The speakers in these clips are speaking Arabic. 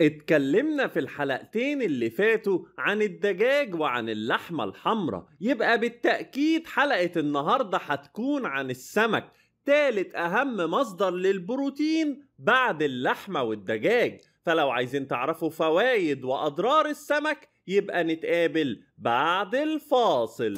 اتكلمنا في الحلقتين اللي فاتوا عن الدجاج وعن اللحمة الحمراء يبقى بالتأكيد حلقة النهاردة هتكون عن السمك تالت أهم مصدر للبروتين بعد اللحمة والدجاج فلو عايزين تعرفوا فوايد وأضرار السمك يبقى نتقابل بعد الفاصل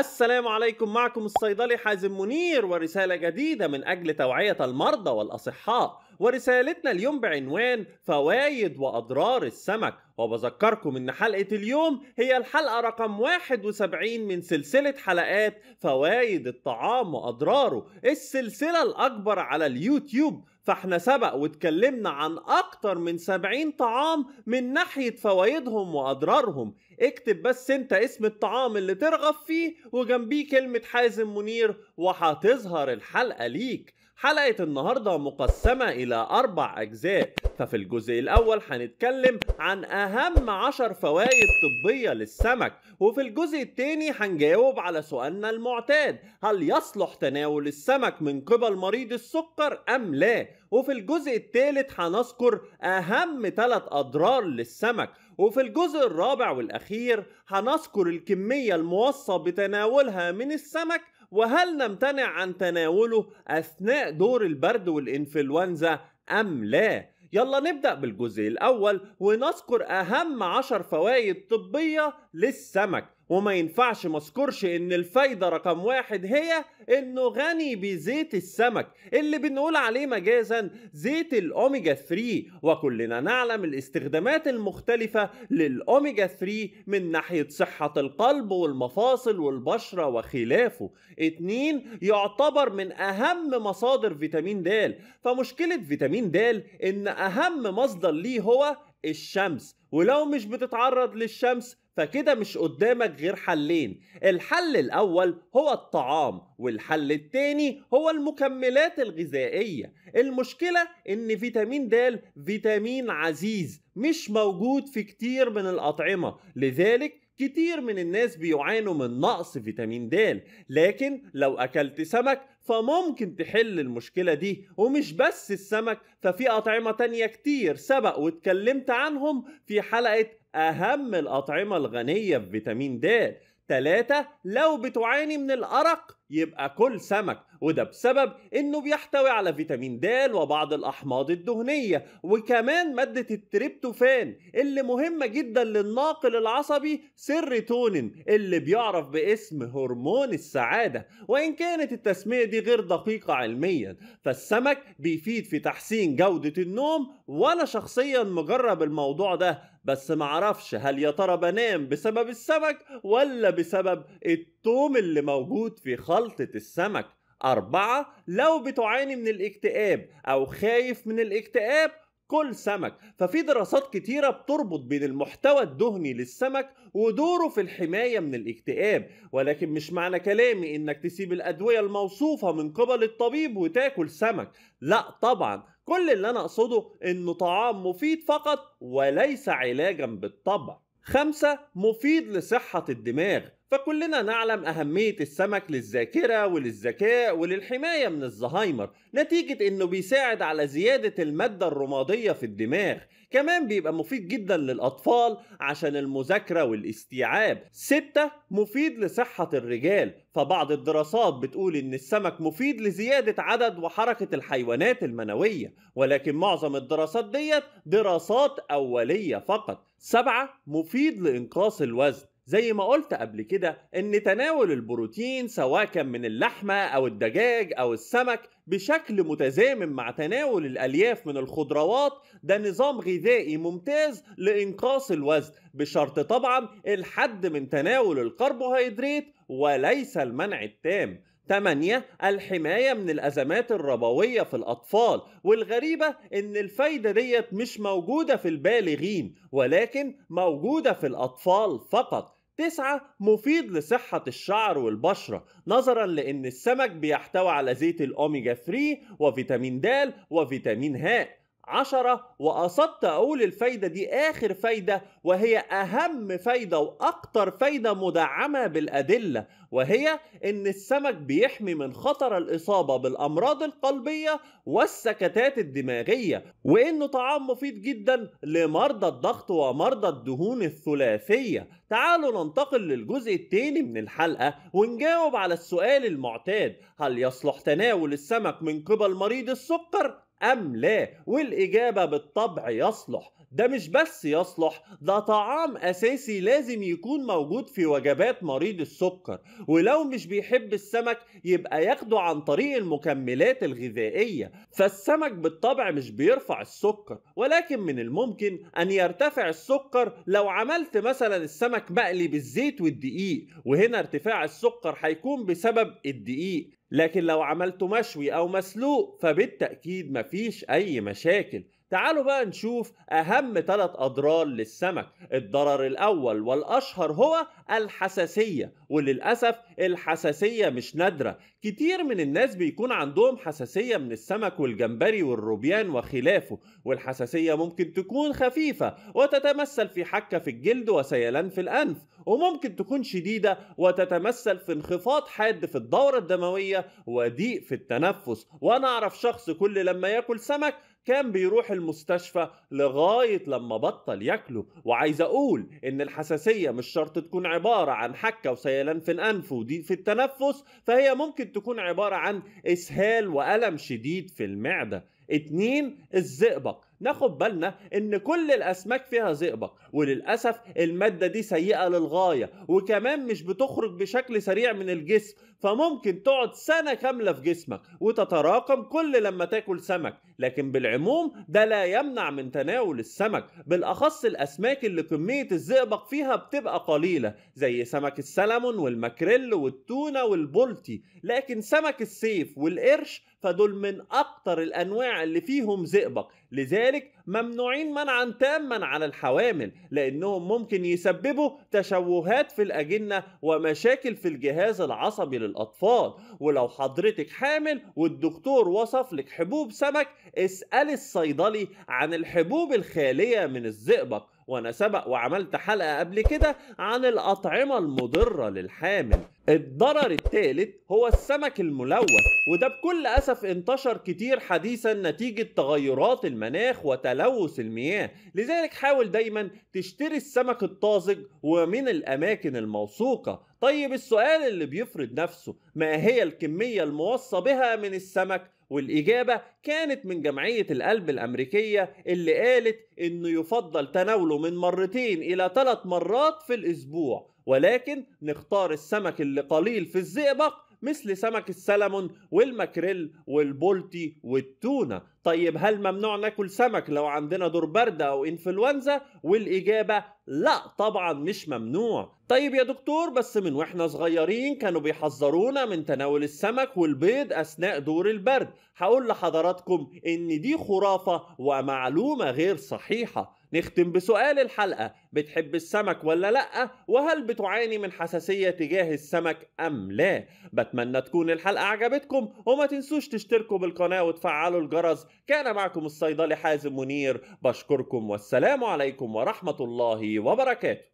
السلام عليكم معكم الصيدلي حازم منير ورسالة جديدة من أجل توعية المرضى والأصحاء ورسالتنا اليوم بعنوان فوائد وأضرار السمك وبذكركم ان حلقة اليوم هي الحلقة رقم 71 من سلسلة حلقات فوائد الطعام وأضراره السلسلة الأكبر على اليوتيوب فاحنا سبق واتكلمنا عن اكتر من 70 طعام من ناحية فوائدهم واضرارهم اكتب بس انت اسم الطعام اللي ترغب فيه وجنبيه كلمة حازم منير وهتظهر الحلقة ليك حلقة النهاردة مقسمة إلى أربع أجزاء ففي الجزء الأول هنتكلم عن أهم عشر فوائد طبية للسمك وفي الجزء الثاني هنجاوب على سؤالنا المعتاد هل يصلح تناول السمك من قبل مريض السكر أم لا وفي الجزء الثالث هنذكر أهم ثلاث أضرار للسمك وفي الجزء الرابع والأخير هنذكر الكمية الموصى بتناولها من السمك وهل نمتنع عن تناوله أثناء دور البرد والإنفلونزا أم لا؟ يلا نبدأ بالجزء الأول ونذكر أهم عشر فوائد طبية للسمك وما ينفعش ما اذكرش ان الفايده رقم واحد هي انه غني بزيت السمك اللي بنقول عليه مجازا زيت الاوميجا 3 وكلنا نعلم الاستخدامات المختلفه للاوميجا 3 من ناحيه صحه القلب والمفاصل والبشره وخلافه اتنين يعتبر من اهم مصادر فيتامين د فمشكله فيتامين د ان اهم مصدر ليه هو الشمس ولو مش بتتعرض للشمس فكده مش قدامك غير حلين الحل الأول هو الطعام والحل التاني هو المكملات الغذائية المشكلة إن فيتامين د فيتامين عزيز مش موجود في كتير من الأطعمة لذلك كتير من الناس بيعانوا من نقص فيتامين د لكن لو أكلت سمك فممكن تحل المشكلة دي ومش بس السمك ففي أطعمة تانية كتير سبق واتكلمت عنهم في حلقة أهم الأطعمة الغنية بفيتامين د ثلاثة لو بتعاني من الأرق يبقى كل سمك وده بسبب انه بيحتوي على فيتامين د وبعض الاحماض الدهنيه وكمان ماده التريبتوفان اللي مهمه جدا للناقل العصبي سيرتونين اللي بيعرف باسم هرمون السعاده وان كانت التسميه دي غير دقيقه علميا فالسمك بيفيد في تحسين جوده النوم وانا شخصيا مجرب الموضوع ده بس معرفش هل يا ترى بنام بسبب السمك ولا بسبب التوم اللي موجود في خلق غلطة السمك أربعة لو بتعاني من الاكتئاب أو خايف من الاكتئاب كل سمك ففي دراسات كتيرة بتربط بين المحتوى الدهني للسمك ودوره في الحماية من الاكتئاب ولكن مش معنى كلامي انك تسيب الأدوية الموصوفة من قبل الطبيب وتاكل سمك لا طبعا كل اللي أنا أقصده انه طعام مفيد فقط وليس علاجا بالطبع خمسة مفيد لصحة الدماغ فكلنا نعلم أهمية السمك للذاكرة وللذكاء وللحماية من الزهايمر نتيجة إنه بيساعد على زيادة المادة الرمادية في الدماغ كمان بيبقى مفيد جدا للأطفال عشان المذاكرة والاستيعاب ستة مفيد لصحة الرجال فبعض الدراسات بتقول إن السمك مفيد لزيادة عدد وحركة الحيوانات المنوية ولكن معظم الدراسات ديت دراسات أولية فقط سبعة مفيد لإنقاص الوزن زي ما قلت قبل كده ان تناول البروتين سواء كان من اللحمه او الدجاج او السمك بشكل متزامن مع تناول الالياف من الخضروات ده نظام غذائي ممتاز لانقاص الوزن بشرط طبعا الحد من تناول الكربوهيدرات وليس المنع التام 8 الحماية من الأزمات الربوية في الأطفال والغريبة إن الفايدة ديت مش موجودة في البالغين ولكن موجودة في الأطفال فقط تسعة مفيد لصحة الشعر والبشرة نظرا لأن السمك بيحتوي على زيت الأوميجا 3 وفيتامين د وفيتامين ه عشرة وقصدت أقول الفايدة دي آخر فايدة وهي أهم فايدة وأكتر فايدة مدعمة بالأدلة وهي إن السمك بيحمي من خطر الإصابة بالأمراض القلبية والسكتات الدماغية وإنه طعام مفيد جدا لمرضى الضغط ومرضى الدهون الثلاثية تعالوا ننتقل للجزء الثاني من الحلقة ونجاوب على السؤال المعتاد هل يصلح تناول السمك من قبل مريض السكر أم لا والإجابة بالطبع يصلح ده مش بس يصلح ده طعام أساسي لازم يكون موجود في وجبات مريض السكر ولو مش بيحب السمك يبقى ياخده عن طريق المكملات الغذائية فالسمك بالطبع مش بيرفع السكر ولكن من الممكن أن يرتفع السكر لو عملت مثلا السمك مقلي بالزيت والدقيق وهنا ارتفاع السكر هيكون بسبب الدقيق لكن لو عملته مشوي أو مسلوق فبالتأكيد مفيش أي مشاكل تعالوا بقى نشوف أهم ثلاث أضرار للسمك الضرر الأول والأشهر هو الحساسية وللأسف الحساسية مش نادرة كتير من الناس بيكون عندهم حساسية من السمك والجمبري والروبيان وخلافه والحساسية ممكن تكون خفيفة وتتمثل في حكة في الجلد وسيلان في الأنف وممكن تكون شديدة وتتمثل في انخفاض حاد في الدورة الدموية وضيق في التنفس وأنا أعرف شخص كل لما ياكل سمك كان بيروح المستشفى لغاية لما بطل ياكله وعايز أقول إن الحساسية مش شرط تكون عبارة عن حكة وسيلان في الأنف وضيق في التنفس فهي ممكن تكون عبارة عن إسهال وألم شديد في المعدة اتنين الزئبق ناخد بالنا ان كل الاسماك فيها زئبق وللاسف الماده دي سيئه للغايه وكمان مش بتخرج بشكل سريع من الجسم فممكن تقعد سنه كامله في جسمك وتتراكم كل لما تاكل سمك لكن بالعموم ده لا يمنع من تناول السمك بالاخص الاسماك اللي كميه الزئبق فيها بتبقى قليله زي سمك السلمون والماكريل والتونه والبولتي لكن سمك السيف والقرش فدول من اكتر الانواع اللي فيهم زئبق لذلك لذلك ممنوعين منعا تاما على الحوامل لأنهم ممكن يسببوا تشوهات في الأجنة ومشاكل في الجهاز العصبي للأطفال ولو حضرتك حامل والدكتور وصف لك حبوب سمك اسألي الصيدلي عن الحبوب الخالية من الزئبق وانا سبق وعملت حلقه قبل كده عن الاطعمه المضره للحامل الضرر الثالث هو السمك الملوث وده بكل اسف انتشر كتير حديثا نتيجه تغيرات المناخ وتلوث المياه لذلك حاول دايما تشتري السمك الطازج ومن الاماكن الموثوقه طيب السؤال اللي بيفرض نفسه ما هي الكميه الموصى بها من السمك والإجابة كانت من جمعية القلب الأمريكية اللي قالت إنه يفضل تناوله من مرتين إلى ثلاث مرات في الأسبوع ولكن نختار السمك اللي قليل في الزئبق مثل سمك السلمون والماكريل والبولتي والتونة طيب هل ممنوع ناكل سمك لو عندنا دور برد أو إنفلونزا؟ والإجابة لا طبعا مش ممنوع طيب يا دكتور بس من واحنا صغيرين كانوا بيحذرونا من تناول السمك والبيض أثناء دور البرد هقول لحضراتكم إن دي خرافة ومعلومة غير صحيحة نختم بسؤال الحلقة بتحب السمك ولا لأ وهل بتعاني من حساسية تجاه السمك أم لا بتمنى تكون الحلقة عجبتكم وما تنسوش تشتركوا بالقناة وتفعلوا الجرس كان معكم الصيدلي حازم منير بشكركم والسلام عليكم ورحمة الله وبركاته